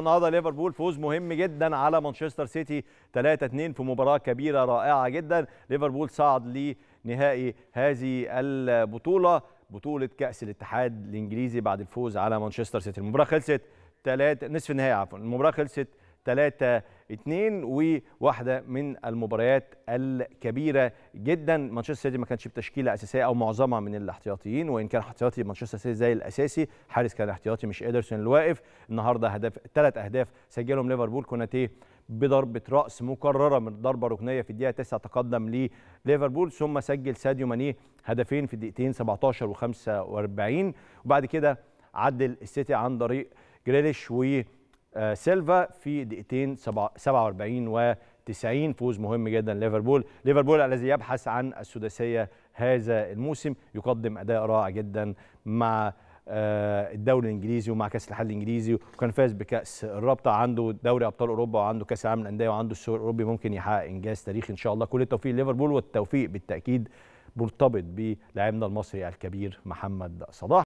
النهارده ليفربول فوز مهم جدا على مانشستر سيتي 3-2 في مباراه كبيره رائعه جدا ليفربول صعد لنهائي هذه البطوله بطوله كاس الاتحاد الانجليزي بعد الفوز على مانشستر سيتي المباراه خلصت 3 نصف النهائي عفوا المباراه خلصت 3 2 وواحده من المباريات الكبيره جدا مانشستر سيتي ما كانش بتشكيله اساسيه او معظمها من الاحتياطيين وان كان احتياطي مانشستر سيتي زي الاساسي حارس كان احتياطي مش ادرسون الواقف النهارده هدف ثلاث اهداف سجلهم ليفربول كوناتيه بضربة رأس مكررة من ضربة ركنية في الدقيقة 9 تقدم لليفربول ثم سجل ساديو ماني هدفين في الدقيقتين 17 و45 وبعد كده عدل السيتي عن طريق جريليش و آه، سيلفا في دقيقتين 47 و 90 فوز مهم جدا ليفربول ليفربول الذي يبحث عن السداسيه هذا الموسم يقدم اداء رائع جدا مع آه، الدوري الانجليزي ومع كاس الحل الانجليزي وكان فاز بكاس الرابطه عنده دوري ابطال اوروبا وعنده كاس العالم للانديه وعنده السوبر الاوروبي ممكن يحقق انجاز تاريخي ان شاء الله كل التوفيق ليفربول والتوفيق بالتاكيد مرتبط بلاعبنا المصري الكبير محمد صلاح